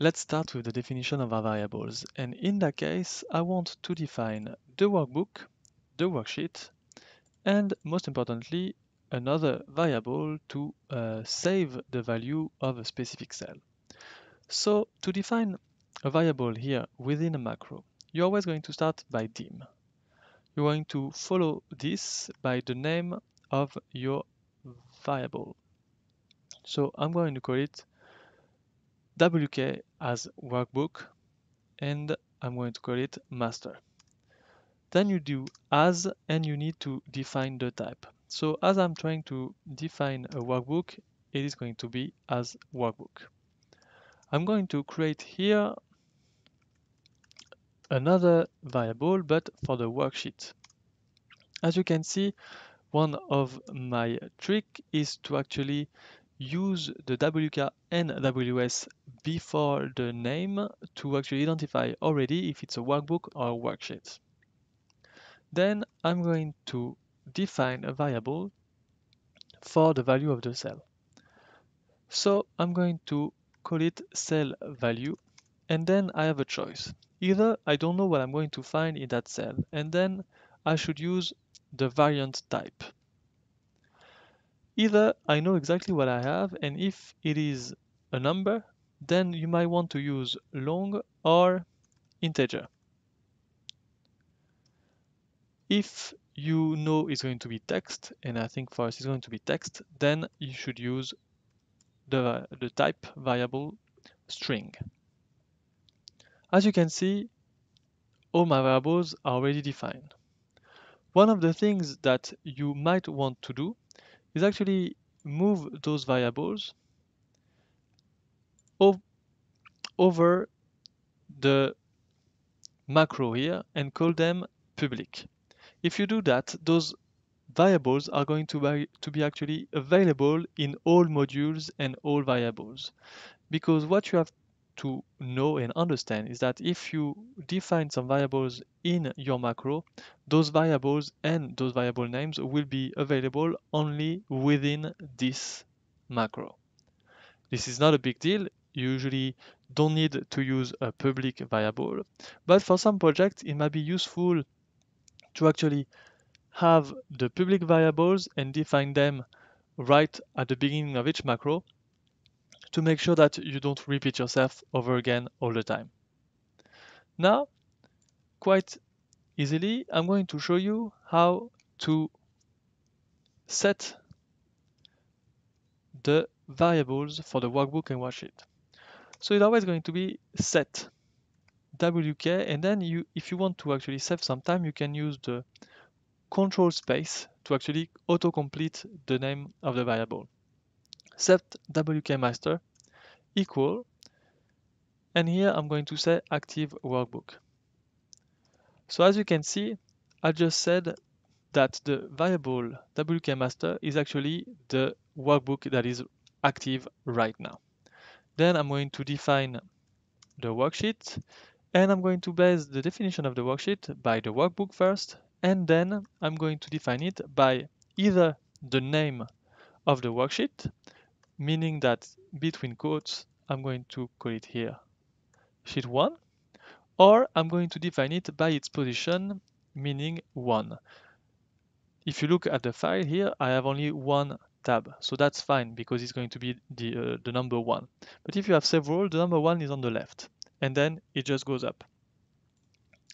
Let's start with the definition of our variables. And in that case, I want to define the workbook, the worksheet, and most importantly, another variable to uh, save the value of a specific cell. So to define a variable here within a macro, you're always going to start by dim. You're going to follow this by the name of your variable. So I'm going to call it WK as workbook and I'm going to call it master. Then you do as and you need to define the type. So as I'm trying to define a workbook, it is going to be as workbook. I'm going to create here another variable, but for the worksheet. As you can see, one of my trick is to actually use the WK and WS before the name to actually identify already if it's a workbook or a worksheet. Then I'm going to define a variable for the value of the cell. So I'm going to call it cell value and then I have a choice. Either I don't know what I'm going to find in that cell and then I should use the variant type. Either I know exactly what I have, and if it is a number, then you might want to use long or integer. If you know it's going to be text, and I think for us it's going to be text, then you should use the, the type variable string. As you can see, all my variables are already defined. One of the things that you might want to do is actually move those variables over the macro here and call them public. If you do that, those variables are going to be, to be actually available in all modules and all variables. Because what you have to know and understand is that if you define some variables in your macro, those variables and those variable names will be available only within this macro. This is not a big deal. You usually don't need to use a public variable, but for some projects, it might be useful to actually have the public variables and define them right at the beginning of each macro to make sure that you don't repeat yourself over again all the time. Now, quite easily, I'm going to show you how to set the variables for the workbook and worksheet. So it's always going to be set wk and then you if you want to actually save some time you can use the control space to actually autocomplete the name of the variable set wkmaster equal, and here I'm going to say active workbook. So as you can see, I just said that the variable wkmaster is actually the workbook that is active right now. Then I'm going to define the worksheet and I'm going to base the definition of the worksheet by the workbook first and then I'm going to define it by either the name of the worksheet meaning that between quotes, I'm going to call it here, sheet 1, or I'm going to define it by its position, meaning 1. If you look at the file here, I have only one tab, so that's fine because it's going to be the, uh, the number 1. But if you have several, the number 1 is on the left, and then it just goes up.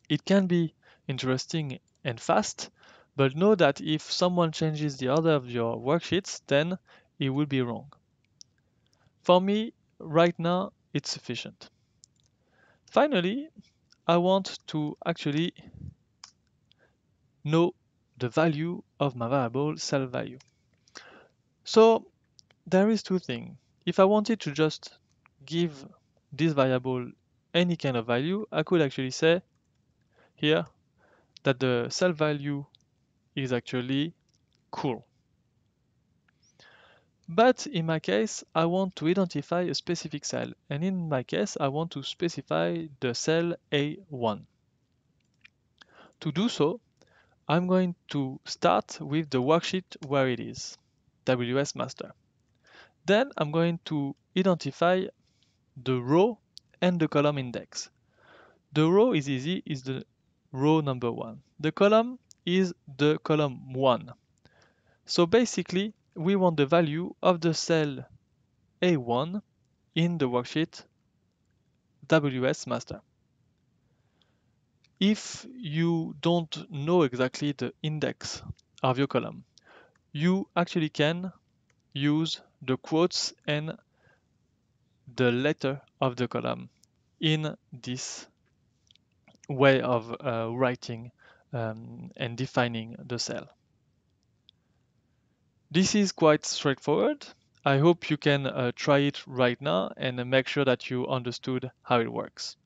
It can be interesting and fast, but know that if someone changes the order of your worksheets, then it will be wrong. For me, right now, it's sufficient. Finally, I want to actually know the value of my variable cell value. So there is two things. If I wanted to just give this variable any kind of value, I could actually say here that the cell value is actually cool. But in my case, I want to identify a specific cell. And in my case, I want to specify the cell A1. To do so, I'm going to start with the worksheet where it is, WS master. Then I'm going to identify the row and the column index. The row is easy, is the row number one. The column is the column one. So basically, we want the value of the cell A1 in the worksheet WS master. If you don't know exactly the index of your column, you actually can use the quotes and the letter of the column in this way of uh, writing um, and defining the cell. This is quite straightforward. I hope you can uh, try it right now and uh, make sure that you understood how it works.